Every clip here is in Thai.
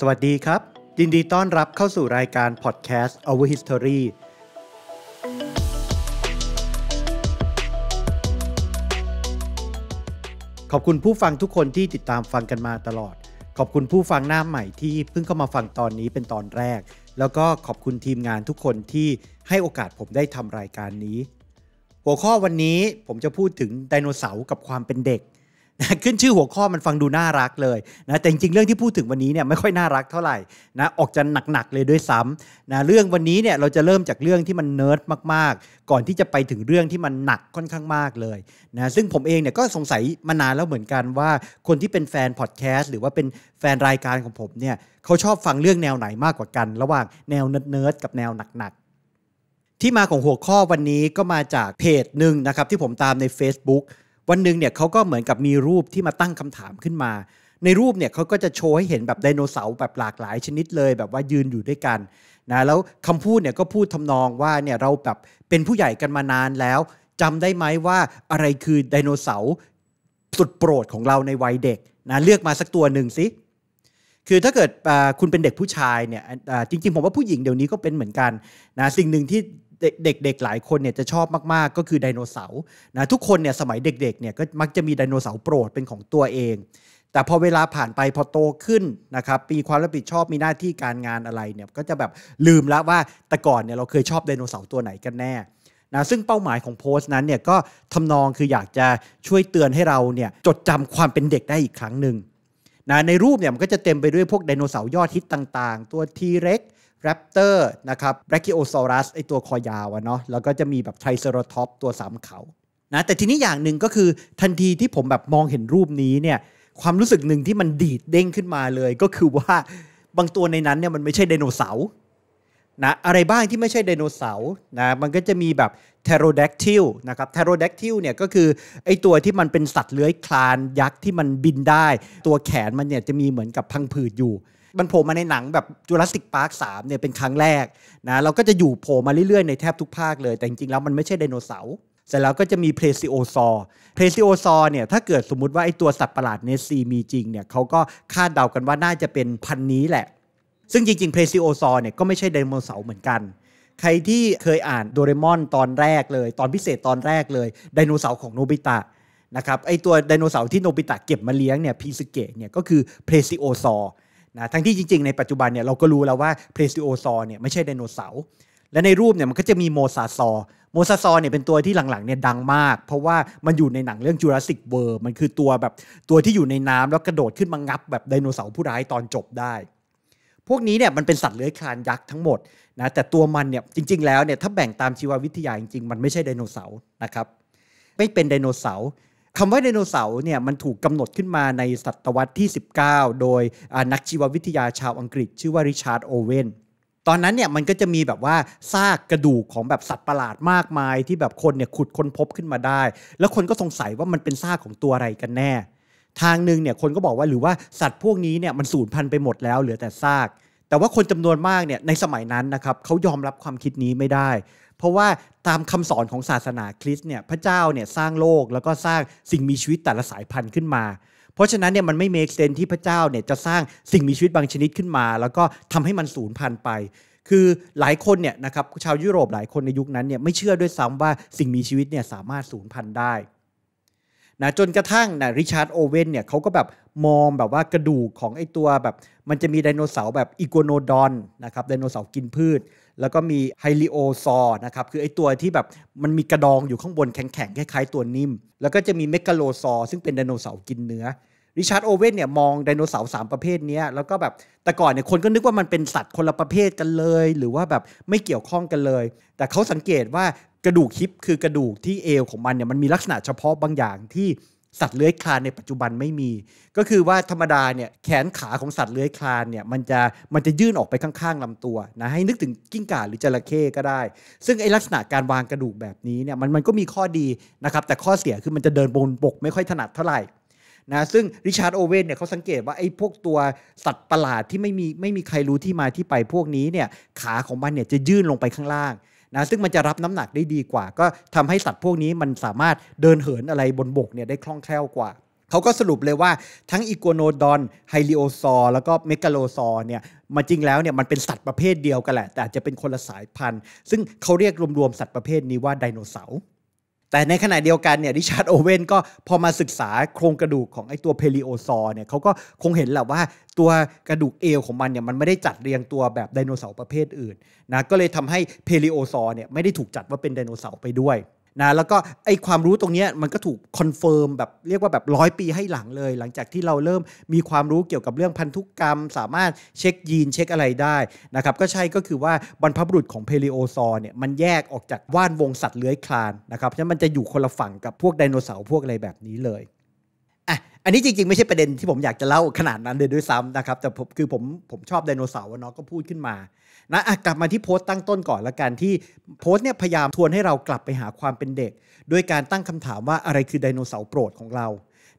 สวัสดีครับยินดีต้อนรับเข้าสู่รายการพอดแคสต์ Our History ขอบคุณผู้ฟังทุกคนที่ติดตามฟังกันมาตลอด ขอบคุณผู้ฟังหน้าใหม่ที่เพิ่งเข้ามาฟังตอนนี้เป็นตอนแรก แล้วก็ขอบคุณทีมงานทุกคนที่ให้โอกาสผมได้ทำรายการนี้ หัวข้อวันนี้ผมจะพูดถึงไดโนเสาร์กับความเป็นเด็กขึ้นชื่อหัวข้อมันฟังดูน่ารักเลยนะแต่จริงๆเรื่องที่พูดถึงวันนี้เนี่ยไม่ค่อยน่ารักเท่าไหร่นะออกจะหนักๆ เลยด้วยซ้ำนะเรื่องวันนี้เนี่ยเราจะเริ่มจากเรื่องที่มันเนิร์ดมากๆ ก่อนที่จะไปถึงเรื่องที่มันหนักค่อนข้างมากเลยนะซึ่งผมเองเนี่ยก็สงสัยมานานแล้วเหมือนกันว่าคนที่เป็นแฟนพอดแคสต์หรือว่าเป็นแฟนรายการของผมเนี่ยเขาชอบฟังเรื่องแนวไหนมากกว่ากันระหว่างแนวเนิร์ดกับแนวหนักๆที่มาของหัวข้อวันนี้ก็มาจากเพจหนึ่งนะครับที่ผมตามใน Facebook วันหนึ่งเนี่ยเขาก็เหมือนกับมีรูปที่มาตั้งคำถามขึ้นมา ในรูปเนี่ยเขาก็จะโชว์ให้เห็นแบบไดโนเสาร์แบบหลากหลายชนิดเลย แบบว่ายืนอยู่ด้วยกันนะแล้วคำพูดเนี่ยก็พูดทำนองว่าเนี่ยเราแบบเป็นผู้ใหญ่กันมานานแล้ว จำได้ไหมว่าอะไรคือไดโนเสาร์สุดโปรดของเราในวัยเด็กนะเลือกมาสักตัวหนึ่งสิ คือถ้าเกิดคุณเป็นเด็กผู้ชายเนี่ยจริงๆผมว่าผู้หญิงเดี๋ยวนี้ก็เป็นเหมือนกันนะสิ่งหนึ่งที่เด็กๆหลายคนเนี่ยจะชอบมากๆ ก็คือไดโนเสาร์นะทุกคนเนี่ยสมัยเด็กๆเนี่ยก็มักจะมีไดโนเสาร์โปรดเป็นของตัวเอง แต่พอเวลาผ่านไปพอโตขึ้นนะครับปีความรับผิดชอบมีหน้าที่การงานอะไรเนี่ยก็จะแบบลืมแล้วว่าแต่ก่อนเนี่ยเราเคยชอบไดโนเสาร์ตัวไหนกันแน่นะซึ่งเป้าหมายของโพสต์นั้นเนี่ยก็ทำนองคืออยากจะช่วยเตือนให้เราเนี่ยจดจำความเป็นเด็กได้อีกครั้งหนึ่งนะในรูปเนี่ยมันก็จะเต็มไปด้วยพวกไดโนเสาร์ยอดฮิตต่างๆ ตัวทีเร็กแรปเตอร์นะครับแบรคิโอซอรัสไอตัวคอยาวเนาะแล้วก็จะมีแบบไทรเซอรท็อปตัวสามเขานะแต่ทีนี้อย่างหนึ่งก็คือทันทีที่ผมแบบมองเห็นรูปนี้เนี่ยความรู้สึกหนึ่งที่มันดีดเด้งขึ้นมาเลย ก็คือว่าบางตัวในนั้นเนี่ยมันไม่ใช่ไดโนเสาร์นะอะไรบ้างที่ไม่ใช่ไดโนเสาร์นะมันก็จะมีแบบเทโรแดกทิลนะครับเทโรแดกทิลเนี่ยก็คือไอตัวที่มันเป็นสัตว์เลื้อยคลานยักษ์ที่มันบินได้ ตัวแขนมันเนี่ยจะมีเหมือนกับพังผืดอยู่มันโผล่มาในหนังแบบจูราสสิกพาร์คสามเนี่ยเป็นครั้งแรกนะเราก็จะอยู่โผล่มาเรื่อย ๆ ในแทบทุกภาคเลย แต่จริง ๆแล้วมันไม่ใช่ไดโนเสาร์เสร็จแล้วก็จะมีเพลซิโอซอร์เพลซิโอซอร์เนี่ยถ้าเกิดสมมุติว่าไอตัวสัตว์ประหลาดเนซีมีจริงเนี่ยเขาก็คาดเดากันว่าน่าจะเป็นพันนี้แหละ ซึ่งจริงๆเพลซิโอซอร์เนี่ยก็ไม่ใช่ไดโนเสาร์เหมือนกัน ใครที่เคยอ่านโดเรมอนตอนแรกเลยตอนพิเศษตอนแรกเลยไดโนเสาร์ของโนบิตะนะครับไอตัวไดโนเสาร์ที่โนบิตะเก็บมาเลี้ยงเนี่ยพีสเกะเนี่ยก็คือเพลซิโอซอร์นะทั้งที่จริงๆในปัจจุบันเนี่ยเราก็รู้แล้วว่าเพลสติโอซอร์เนี่ยไม่ใช่ไดโนเสาร์และในรูปเนี่ยมันก็จะมีโมซาซอโมซาซอเนี่ยเป็นตัวที่หลังๆเนี่ยดังมาก เพราะว่ามันอยู่ในหนังเรื่องจูราสสิกเวิร์มันคือตัวแบบตัวที่อยู่ในน้ำแล้วกระโดดขึ้นมางับแบบไดโนเสาร์ผู้ร้ายตอนจบได้ พวกนี้เนี่ยมันเป็นสัตว์เลื้อยคลานยักษ์ทั้งหมดนะแต่ตัวมันเนี่ยจริงๆแล้วเนี่ยถ้าแบ่งตามชีววิทยาจริงๆมันไม่ใช่ไดโนเสาร์นะครับไม่เป็นไดโนเสาร์คำว่าไดโนเสาร์เนี่ยมันถูกกำหนดขึ้นมาในศตวรรษที่ 19 โดยนักชีววิทยาชาวอังกฤษ ชื่อว่าริชาร์ดโอเวนตอนนั้นเนี่ยมันก็จะมีแบบว่าซากกระดูกของแบบสัตว์ประหลาดมากมายที่แบบคนเนี่ยขุดค้นพบขึ้นมาได้ แล้วคนก็สงสัยว่ามันเป็นซากของตัวอะไรกันแน่ ทางหนึ่งเนี่ยคนก็บอกว่าหรือว่าสัตว์พวกนี้เนี่ยมันสูญพันธุ์ไปหมดแล้วเหลือแต่ซาก แต่ว่าคนจำนวนมากเนี่ยในสมัยนั้นนะครับเขายอมรับความคิดนี้ไม่ได้ราะว่าตามคำสอนของศาสนาคริสต์เนี่ยพระเจ้าเนี่ยสร้างโลกแล้วก็สร้างสิ่งมีชีวิตแต่ละสายพันธุ์ขึ้นมา เพราะฉะนั้นเนี่ยมันไม่เมกเซนที่พระเจ้าเนี่ยจะสร้างสิ่งมีชีวิตบางชนิดขึ้นมา แล้วก็ทำให้มันสูญพันธุ์ไป คือหลายคนเนี่ยนะครับชาวยุโรปหลายคนในยุคนั้นเนี่ยไม่เชื่อด้วยซ้ำว่าสิ่งมีชีวิตเนี่ยสามารถสูญพันธุ์ได้นะจนกระทั่งนะริชาร์ดโอเว่นเนี่ยเขาก็แบบมองแบบว่ากระดูกของไอตัวแบบมันจะมีไดโนเสาร์แบบอีกัวโนดอนนะครับไดโนเสาร์กินพืชแล้วก็มีไฮลิโอซอนะครับคือไอตัวที่แบบมันมีกระดองอยู่ข้างบนแข็งๆคล้ายๆตัวนิ่ม แล้วก็จะมีเมกาโลซอซึ่งเป็นไดโนเสาร์กินเนื้อริชาร์ดโอเว่นเนี่ยมองไดโนเสาร์สามประเภทนี้แล้วก็แบบแต่ก่อนเนี่ยคนก็นึกว่ามันเป็นสัตว์คนละประเภทกันเลย หรือว่าแบบไม่เกี่ยวข้องกันเลย แต่เขาสังเกตว่ากระดูกลิปคือกระดูกที่เอวของมันเนี่ยมันมีลักษณะเฉพาะบางอย่างที่สัตว์เลื้อยคลานในปัจจุบันไม่มี ก็คือว่าธรรมดาเนี่ยแขนขาของสัตว์เลื้อยคลานเนี่ยมันจะมันจะยื่นออกไปข้างๆลำตัวนะให้นึกถึงกิ้งก่าหรือจระเข้ก็ได้ ซึ่งไอลักษณะการวางกระดูกแบบนี้เนี่ยมันมันก็มีข้อดีนะครับแต่ข้อเสียคือมันจะเดินบนบกไม่ค่อยถนัดเท่าไหร่นะซึ่งริชาร์ดโอเวนเนี่ยเขาสังเกตว่าไอ้พวกตัวสัตว์ประหลาดที่ไม่มีไม่มีใครรู้ที่มาที่ไปพวกนี้เนี่ยขาของมันเนี่ยจะยื่นลงไปข้างล่างนะซึ่งมันจะรับน้ำหนักได้ดีกว่า ก็ทำให้สัตว์พวกนี้มันสามารถเดินเหินอะไรบนบกเนี่ยได้คล่องแคล่วกว่าเขาก็สรุปเลยว่าทั้งอีกัวโนดอนไฮลิโอซอร์แล้วก็เมกาโลซอร์เนี่ยมาจริงแล้วเนี่ยมันเป็นสัตว์ประเภทเดียวกันแหละ แต่จจะเป็นคนละสายพันธุ์ซึ่งเขาเรียกรวมๆ สัตว์ประเภทนี้ว่าไดโนเสาร์แต่ในขณะเดียวกันเนี่ยริชาร์ดโอเว่นก็พอมาศึกษาโครงกระดูกของไอตัวเพลิโอซอร์เนี่ยเขาก็คงเห็นแหละว่าตัวกระดูกเอวของมันเนี่ยมันไม่ได้จัดเรียงตัวแบบไดโนเสาร์ประเภทอื่นนะก็เลยทำให้เพลิโอซอร์เนี่ยไม่ได้ถูกจัดว่าเป็นไดโนเสาร์ไปด้วยนะแล้วก็ไอความรู้ตรงนี้มันก็ถูกคอนเฟิร์มแบบเรียกว่าแบบร้อยปีให้หลังเลย หลังจากที่เราเริ่มมีความรู้เกี่ยวกับเรื่องพันธุกรรมสามารถเช็คยีนเช็คอะไรได้นะครับก็ใช่ก็คือว่าบรรพบุรุษของเพลิโอซอร์เนี่ยมันแยกออกจากว่านวงสัตว์เลื้อยคลานนะครับฉะนั้นมันจะอยู่คนละฝั่งกับพวกไดโนเสาร์พวกอะไรแบบนี้เลยอ่ะ อันนี้จริงๆไม่ใช่ประเด็นที่ผมอยากจะเล่าขนาดนั้นเลยด้วยซ้ำนะครับ แต่ผมคือผมผมชอบไดโนเสาร์เนาะก็พูดขึ้นมา นะ อ่ะ กลับมาที่โพสต์ตั้งต้นก่อนละกันที่โพสต์เนี่ยพยายามทวนให้เรากลับไปหาความเป็นเด็กด้วยการตั้งคำถามว่าอะไรคือไดโนเสาร์โปรดของเรา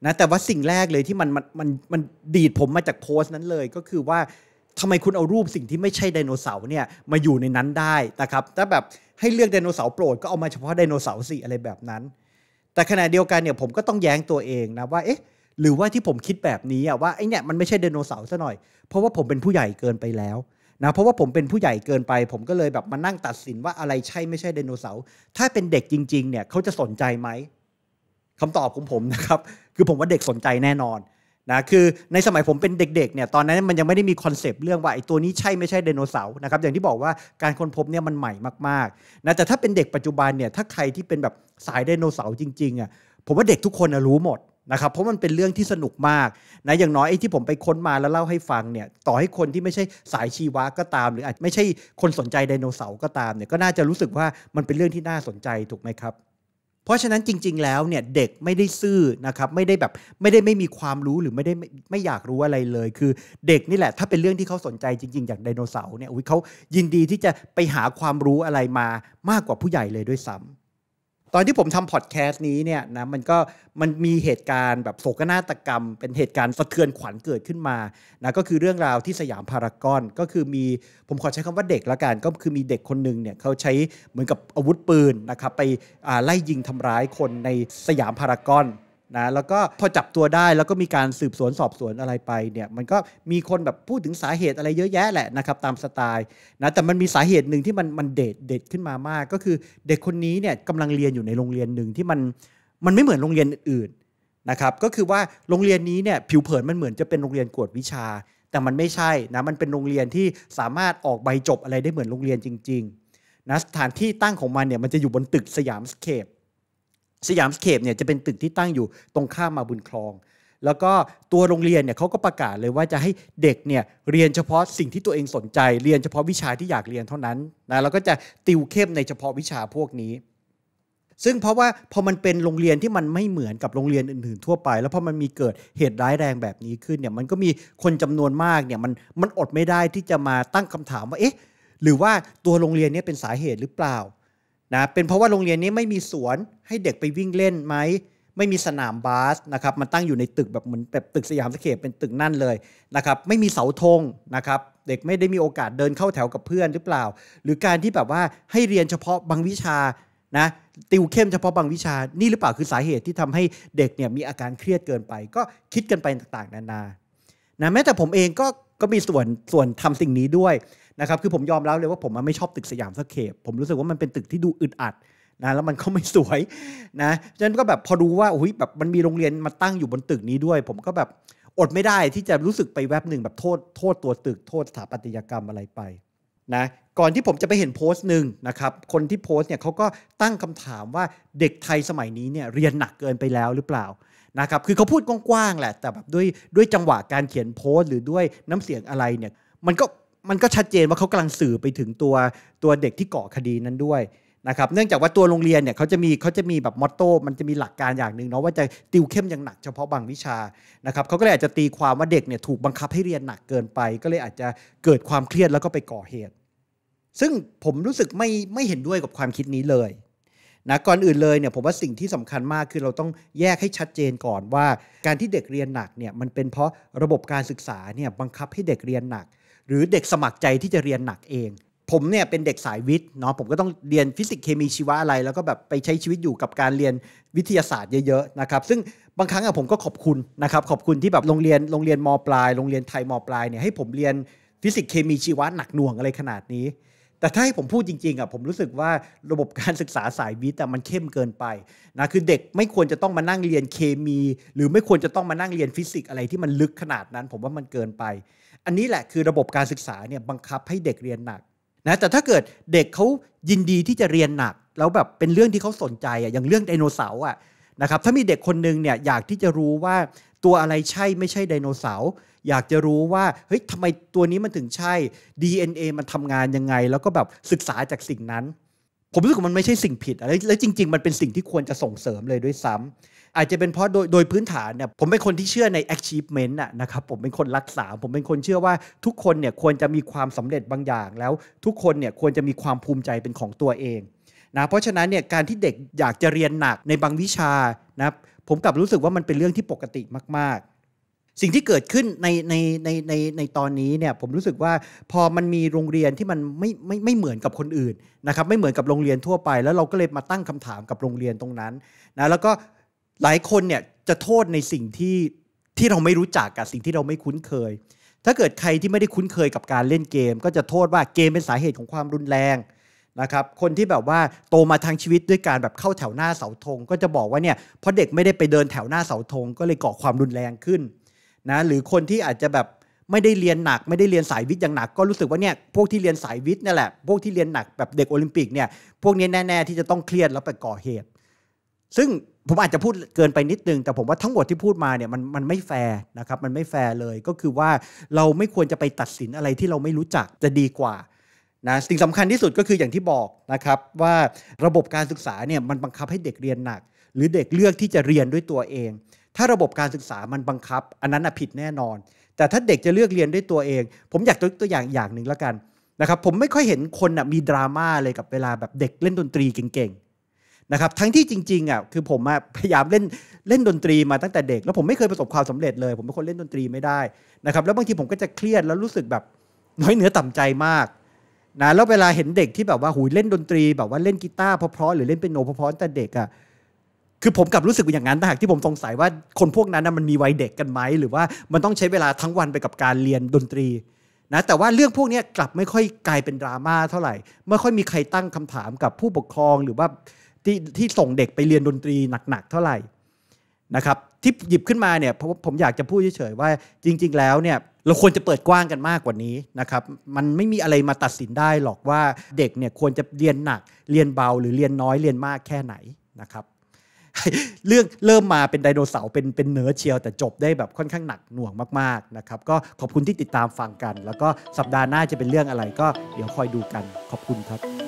นะ แต่ว่าสิ่งแรกเลยที่มันมันมันมันดีดผมมาจากโพสต์นั้นเลยก็คือว่าทำไมคุณเอารูปสิ่งที่ไม่ใช่ไดโนเสาร์เนี่ยมาอยู่ในนั้นได้นะครับ ถ้าแบบให้เลือกไดโนเสาร์โปรดก็เอามาเฉพาะไดโนเสาร์สิอะไรแบบนั้นแต่ขณะเดียวกันเนี่ย ผมก็ต้องแย้งตัวเองนะว่าเอ๊ะหรือว่าที่ผมคิดแบบนี้อ่ะว่าไอเนี่ยมันไม่ใช่ไดโนเสาร์ซะหน่อย เพราะว่าผมเป็นผู้ใหญ่เกินไปแล้วนะเพราะว่าผมเป็นผู้ใหญ่เกินไป ผมก็เลยแบบมานั่งตัดสินว่าอะไรใช่ไม่ใช่ไดโนเสาร์ถ้าเป็นเด็กจริง ๆเนี่ยเขาจะสนใจไหมคำตอบของผมนะครับคือผมว่าเด็กสนใจแน่นอนนะคือในสมัยผมเป็นเด็กๆเนี่ยตอนนั้นมันยังไม่ได้มีคอนเซปต์เรื่องว่าไอ้ตัวนี้ใช่ไม่ใช่ไดโนเสาร์นะครับอย่างที่บอกว่าการค้นพบเนี่ยมันใหม่มากๆนะแต่ถ้าเป็นเด็กปัจจุบันเนี่ยถ้าใครที่เป็นแบบสายไดโนเสาร์จริงๆอ่ะผมว่าเด็กทุกคนรู้หมดนะครับเพราะมันเป็นเรื่องที่สนุกมากนะอย่างน้อยไอ้ที่ผมไปค้นมาแล้วเล่าให้ฟังเนี่ยต่อให้คนที่ไม่ใช่สายชีวะก็ตาม หรืออาจไม่ใช่คนสนใจไดโนเสาร์ก็ตามเนี่ยก็น่าจะรู้สึกว่ามันเป็นเรื่องที่น่าสนใจถูกไหมครับเพราะฉะนั้นจริง ๆ แล้วเนี่ยเด็กไม่ได้ซื่อนะครับไม่ได้แบบไม่ได้ไม่มีความรู้หรือไม่ได้ไม่ไม่อยากรู้อะไรเลย คือเด็กนี่แหละถ้าเป็นเรื่องที่เขาสนใจจริงๆ อย่างไดโนเสาร์เนี่ยเขายินดีที่จะไปหาความรู้อะไรมามากกว่าผู้ใหญ่เลยด้วยซ้ำตอนที่ผมทำพอดแคสต์นี้เนี่ยนะมันก็มันมีเหตุการณ์แบบโศกนาฏกรรม เป็นเหตุการณ์สะเทือนขวัญเกิดขึ้นมานะก็คือเรื่องราวที่สยามพารากอนก็คือมีผมขอใช้คำว่าเด็กละกัน ก็คือมีเด็กคนหนึ่งเนี่ยเขาใช้เหมือนกับอาวุธปืนนะครับไปไล่ยิงทำร้ายคนในสยามพารากอนนะแล้วก็พอจับตัวได้แล้วก็มีการสืบสวนสอบสวนอะไรไปเนี่ยมันก็มีคนแบบพูดถึงสาเหตุอะไรเยอะแยะแหละนะครับตามสไตล์นะแต่มันมีสาเหตุหนึ่งที่มันมันเด็ดเด็ดขึ้นมามาก ก็คือเด็กคนนี้เนี่ยกำลังเรียนอยู่ในโรงเรียนหนึ่งที่มันมันไม่เหมือนโรงเรียนอื่นนะครับก็คือว่าโรงเรียนนี้เนี่ยผิวเผินมันเหมือนจะเป็นโรงเรียนกวดวิชา แต่มันไม่ใช่นะมันเป็นโรงเรียนที่สามารถออกใบจบอะไรได้เหมือนโรงเรียนจริงๆนะสถานที่ตั้งของมันเนี่ยมันจะอยู่บนตึกสยามสเคปสยามสเคปเนี่ยจะเป็นตึกที่ตั้งอยู่ตรงข้ามมาบุญคลอง แล้วก็ตัวโรงเรียนเนี่ยเขาก็ประกาศเลยว่าจะให้เด็กเนี่ยเรียนเฉพาะสิ่งที่ตัวเองสนใจ เรียนเฉพาะวิชาที่อยากเรียนเท่านั้นนะแล้วก็จะติวเข้มในเฉพาะวิชาพวกนี้ ซึ่งเพราะว่า พอมันเป็นโรงเรียนที่มันไม่เหมือนกับโรงเรียนอื่น ๆ ทั่วไป แล้วพอมันมีเกิดเหตุร้ายแรงแบบนี้ขึ้นเนี่ย มันก็มีคนจำนวนมากเนี่ยมันมันอดไม่ได้ที่จะมาตั้งคำถามว่า เอ๊ะ หรือว่าตัวโรงเรียนนี้เป็นสาเหตุหรือเปล่านะเป็นเพราะว่าโรงเรียนนี้ไม่มีสวนให้เด็กไปวิ่งเล่นไหมไม่มีสนามบาสนะครับ มันตั้งอยู่ในตึกแบบเหมือนแบบตึกสยามสเคตเป็นตึกนั่นเลยนะครับไม่มีเสาธงนะครับ เด็กไม่ได้มีโอกาสเดินเข้าแถวกับเพื่อนหรือเปล่าหรือการที่แบบว่าให้เรียนเฉพาะบางวิชานะติวเข้มเฉพาะบางวิชานี่หรือเปล่าคือสาเหตุที่ทำให้เด็กเนี่ยมีอาการเครียดเกินไป ก็คิดกันไปต่างๆ นานานะแม้แต่ผมเองก็ก็มีส่วนส่วนทำสิ่งนี้ด้วยนะครับคือผมยอมรับเลยว่าผมไม่ชอบตึกสยามสเคตผมรู้สึกว่ามันเป็นตึกที่ดูอึดอัดนะแล้วมันก็ไม่สวยนะฉะนั้นก็แบบพอดูว่าอุ้ยแบบมันมีโรงเรียนมาตั้งอยู่บนตึกนี้ด้วย ผมก็แบบอดไม่ได้ที่จะรู้สึกไปแวบหนึ่งแบบโทษโทษตัวตึกโทษสถาปัตยกรรมอะไรไปนะก่อนที่ผมจะไปเห็นโพสต์หนึ่งนะครับคนที่โพสต์เนี่ยเขาก็ตั้งคำถามว่าเด็กไทยสมัยนี้เนี่ยเรียนหนักเกินไปแล้วหรือเปล่านะครับคือเขาพูดกว้างๆแหละแต่แบบด้วยด้วยจังหวะการเขียนโพสต์หรือด้วยน้ำเสียงอะไรเนี่ยมันก็มันก็ชัดเจนว่าเขากำลังสื่อไปถึงตัวตัวเด็กที่ก่อคดีนั้นด้วยนะครับเนื่องจากว่าตัวโรงเรียนเนี่ยเขาจะมีเขาจะมีแบบมอตโต้มันจะมีหลักการอย่างหนึ่งเนาะว่าจะติวเข้มอย่างหนักเฉพาะบางวิชานะครับเขาก็เลยอาจจะตีความว่าเด็กเนี่ยถูกบังคับให้เรียนหนักเกินไป ก็เลยอาจจะเกิดความเครียดแล้วก็ไปก่อเหตุ ซึ่งผมรู้สึกไม่ไม่เห็นด้วยกับความคิดนี้เลยนะก่อนอื่นเลยเนี่ยผมว่าสิ่งที่สำคัญมากคือเราต้องแยกให้ชัดเจนก่อนว่า การที่เด็กเรียนหนักเนี่ยมันเป็นเพราะระบบการศึกษาเนี่ยบังคับให้เด็กเรียนหนักหรือเด็กสมัครใจที่จะเรียนหนักเอง ผมเนี่ยเป็นเด็กสายวิทย์เนาะผมก็ต้องเรียนฟิสิกส์เคมีชีวะอะไร แล้วก็แบบไปใช้ชีวิตอยู่กับการเรียนวิทยาศาสตร์เยอะๆนะครับซึ่งบางครั้งอะผมก็ขอบคุณนะครับขอบคุณที่แบบโรงเรียนโรงเรียนมปลายโรงเรียนไทยมปลายเนี่ยให้ผมเรียนฟิสิกส์เคมีชีวะหนักหน่วงอะไรขนาดนี้ แต่ถ้าให้ผมพูดจริงๆอ่ะผมรู้สึกว่าระบบการศึกษาสายวิทย์แต่มันเข้มเกินไปนะคือเด็กไม่ควรจะต้องมานั่งเรียนเคมี หรือไม่ควรจะต้องมานั่งเรียนฟิสิกส์อะไรที่มันลึกขนาดนั้น ผมว่ามันเกินไปอันนี้แหละคือระบบการศึกษาเนี่ยบังคับให้เด็กเรียนหนักนะแต่ถ้าเกิดเด็กเขายินดีที่จะเรียนหนัก แล้วแบบเป็นเรื่องที่เขาสนใจอ่ะอย่างเรื่องไดโนเสาร์อ่ะนะครับถ้ามีเด็กคนหนึ่งเนี่ยอยากที่จะรู้ว่า ตัวอะไรใช่ ไม่ใช่ไดโนเสาร์อยากจะรู้ว่าเฮ้ยทำไมตัวนี้มันถึงใช่ DNA มันทำงานยังไงแล้วก็แบบศึกษาจากสิ่งนั้น ผมรู้สึกว่ามันไม่ใช่สิ่งผิดอะไรแล้วจริงๆมันเป็นสิ่งที่ควรจะส่งเสริมเลยด้วยซ้อาจจะเป็นเพราะโดยโดยพื้นฐานเนี่ยผมเป็นคนที่เชื่อใน achievement อะนะครับผมเป็นคนรักษา ผมเป็นคนเชื่อว่าทุกคนเนี่ยควรจะมีความสำเร็จบางอย่าง แล้วทุกคนเนี่ยควรจะมีความภูมิใจเป็นของตัวเองนะเพราะฉะนั้นเนี่ยการที่เด็กอยากจะเรียนหนักในบางวิชานะผมกลับรู้สึกว่ามันเป็นเรื่องที่ปกติมาก ๆ สิ่งที่เกิดขึ้นในในในในในตอนนี้เนี่ยผมรู้สึกว่าพอมันมีโรงเรียนที่มันไม่ไม่ไม่เหมือนกับคนอื่นนะครับไม่เหมือนกับโรงเรียนทั่วไป แล้วเราก็เลยมาตั้งคำถามกับโรงเรียนตรงนั้นนะแล้วก็หลายคนเนี่ยจะโทษในสิ่งที่ที่เราไม่รู้จักกับสิ่งที่เราไม่คุ้นเคย ถ้าเกิดใครที่ไม่ได้คุ้นเคยกับการเล่นเกม ก็จะโทษว่าเกมเป็นสาเหตุของความรุนแรงนะครับ คนที่แบบว่าโตมาทางชีวิตด้วยการแบบเข้าแถวหน้าเสาธง ก็จะบอกว่าเนี่ยเพราะเด็กไม่ได้ไปเดินแถวหน้าเสาธง ก็เลยก่อความรุนแรงขึ้นนะ หรือคนที่อาจจะแบบไม่ได้เรียนหนักไม่ได้เรียนสายวิทย์อย่างหนัก ก็รู้สึกว่าเนี่ยพวกที่เรียนสายวิทย์นี่แหละพวกที่เรียนหนักแบบเด็กโอลิมปิกเนี่ยพวกนี้แน่ๆที่จะต้องเครียดแล้วไปก่อเหตุซึ่งผมอาจจะพูดเกินไปนิดนึง แต่ผมว่าทั้งหมดที่พูดมาเนี่ยมันมันไม่แฟร์นะครับมันไม่แฟร์เลยก็คือว่าเราไม่ควรจะไปตัดสินอะไรที่เราไม่รู้จักจะดีกว่านะสิ่งสำคัญที่สุดก็คืออย่างที่บอกนะครับว่าระบบการศึกษาเนี่ยมันบังคับให้เด็กเรียนหนัก หรือเด็กเลือกที่จะเรียนด้วยตัวเอง ถ้าระบบการศึกษามันบังคับอันนั้นผิดแน่นอน แต่ถ้าเด็กจะเลือกเรียนด้วยตัวเอง ผมอยากยกตัวอย่างอย่างหนึ่งแล้วกันนะครับผมไม่ค่อยเห็นคนนะมีดราม่าเลยกับเวลาแบบเด็กเล่นดนตรีเก่งนะครับทั้งที่จริงๆอ่ะคือผมพยายามเล่นเล่นดนตรีมาตั้งแต่เด็ก แล้วผมไม่เคยประสบความสำเร็จเลย ผมเป็นคนเล่นดนตรีไม่ได้นะครับแล้วบางทีผมก็จะเครียดแล้วรู้สึกแบบน้อยเหนือต่ำใจมากนะแล้วเวลาเห็นเด็กที่แบบว่าหูเล่นดนตรีแบบว่าเล่นกีตาร์เพราะๆหรือเล่นเป็นโนเพราะๆแต่เด็กอ่ะคือผมกลับรู้สึกอย่างนั้นาหากที่ผมสงสัยว่าคนพวกนั้นมันมีวัยเด็กกันไหมหรือว่ามันต้องใช้เวลาทั้งวันไปกับการเรียนดนตรีนะแต่ว่าเรื่องพวกนี้กลับไม่ค่อยกลายเป็นดราม่าเท่าไหร่ไม่ค่อยมีใครตั้งคำถามกับผู้ปกครองหรือว่าที่ที่ส่งเด็กไปเรียนดนตรีหนักๆเท่าไหร่นะครับที่หยิบขึ้นมาเนี่ยเพราะผมอยากจะพูดเฉยๆว่า จริงๆ แล้วเนี่ยเราควรจะเปิดกว้างกันมากกว่านี้นะครับมันไม่มีอะไรมาตัดสินได้หรอกว่าเด็กเนี่ยควรจะเรียนหนักเรียนเบาหรือเรียนน้อยเรียนมากแค่ไหนนะครับเรื่องเริ่มมาเป็นไดโนเสาร์เป็นเป็นเนื้อเชียวแต่จบได้แบบค่อนข้างหนักหน่วงมากๆนะครับก็ขอบคุณที่ติดตามฟังกัน แล้วก็สัปดาห์หน้าจะเป็นเรื่องอะไร ก็เดี๋ยวคอยดูกันขอบคุณครับ